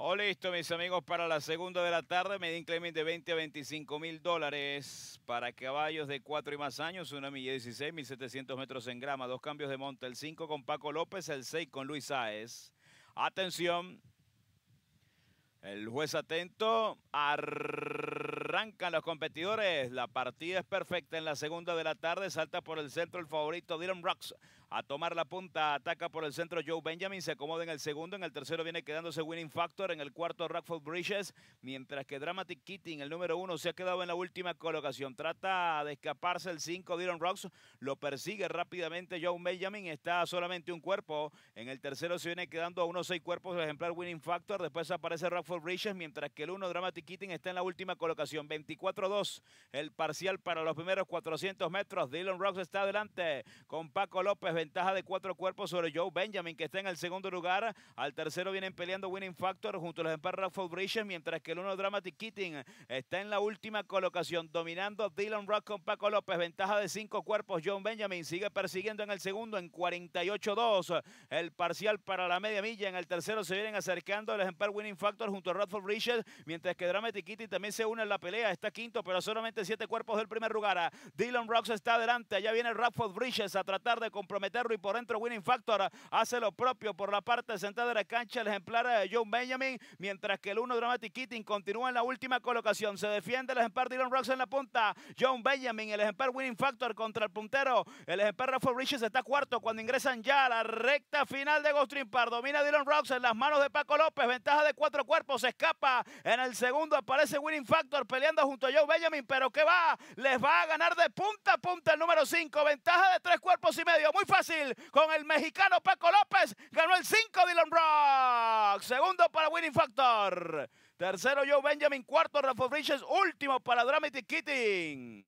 Oh, listo, mis amigos, para la segunda de la tarde. Medin Clement de 20 a 25 mil dólares para caballos de 4 y más años. Una milla 16, 1700 metros en grama. Dos cambios de monta. El 5 con Paco López, el 6 con Luis Sáez. Atención. El juez atento. Ar Arrancan los competidores. La partida es perfecta en la segunda de la tarde. Salta por el centro el favorito Dylan Rocks. A tomar la punta, ataca por el centro Joe Benjamin, se acomoda en el segundo, en el tercero viene quedándose Winning Factor, en el cuarto Rockford Bridges, mientras que Dramatic Keating, el número uno, se ha quedado en la última colocación. Trata de escaparse el cinco, Dylan Rocks, lo persigue rápidamente Joe Benjamin, está solamente un cuerpo. En el tercero se viene quedando a unos seis cuerpos el ejemplar Winning Factor, después aparece Rockford Bridges, mientras que el uno Dramatic Keating está en la última colocación. 24-2 el parcial para los primeros 400 metros. Dylan Rocks está adelante con Paco López. Ventaja de cuatro cuerpos sobre Joe Benjamin, que está en el segundo lugar. Al tercero vienen peleando Winning Factor junto a los Empire Bridges, mientras que el uno Dramatic Keating está en la última colocación, dominando Dylan Rock con Paco López. Ventaja de cinco cuerpos. John Benjamin sigue persiguiendo en el segundo en 48-2. El parcial para la media milla. En el tercero se vienen acercando los Empire Winning Factor junto a Raffle Bridges, mientras que Dramatic Keating también se une en la está quinto, pero solamente siete cuerpos del primer lugar. Ah, Dylan Rocks está adelante, allá viene Radford Bridges a tratar de comprometerlo y por dentro Winning Factor hace lo propio por la parte central de la cancha el ejemplar de eh, john Benjamin, mientras que el uno Dramatic Kitting continúa en la última colocación, se defiende el ejemplar Dylan Rocks en la punta, John Benjamin, el ejemplar Winning Factor contra el puntero, el ejemplar Radford Bridges está cuarto cuando ingresan ya a la recta final de Ghost Par, domina Dylan Rocks en las manos de Paco López, ventaja de cuatro cuerpos, se escapa en el segundo aparece Winning Factor, pero peleando junto a Joe Benjamin, pero que va, les va a ganar de punta a punta el número 5. Ventaja de tres cuerpos y medio, muy fácil. Con el mexicano Paco López, ganó el 5 Dylan Rock. Segundo para Winning Factor. Tercero Joe Benjamin, cuarto Rafa Bridges, último para Dramatic Kitting.